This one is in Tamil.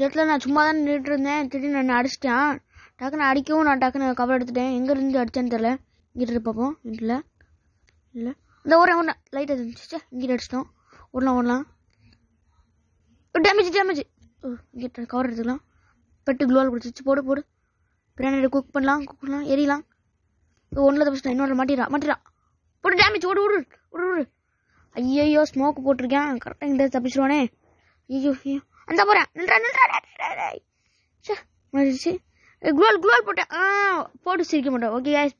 இடத்துல நான் சும்மா தான் நின்றுட்டு இருந்தேன் திடீர்னு நான் அடிச்சிட்டேன் டக்குன்னு அடிக்கவும் நான் டக்குன்னு கவர் எடுத்துட்டேன் எங்கேருந்து இருந்து அடித்தேன்னு தெரில இங்கிட்டு பார்ப்போம் இல்லை இல்லை இந்த ஊரே ஒன்று லைட் இருந்துச்சு இங்கிட்டு அடிச்சிட்டோம் ஓடலாம் ஓடலாம் டேமேஜ் டேமேஜ் இங்கிட்ட கவர் எடுத்துக்கலாம் பெட்டு க்ளோவால் குடிச்சிச்சு போடு போடு பிரியாணி குக் பண்ணலாம் குக் பண்ணலாம் எரியலாம் ஒன்றில் தப்பிச்சிட்டேன் இன்னொரு மாட்டிடா மாட்டிடா போட்டு டேமேஜ் ஓடு ஓடு ஓடு ஓடு ஐயோ ஸ்மோக்கு போட்டிருக்கேன் கரெக்டாக எங்கிட்ட தப்பிச்சிருவானே ஐயோ ஐயோ அந்த போகிறேன் நின்றா நின்றா மறிச்சு குளோல் குளோல் போட்டேன் ஆ போட்டு சிரிக்க மாட்டேன் ஓகே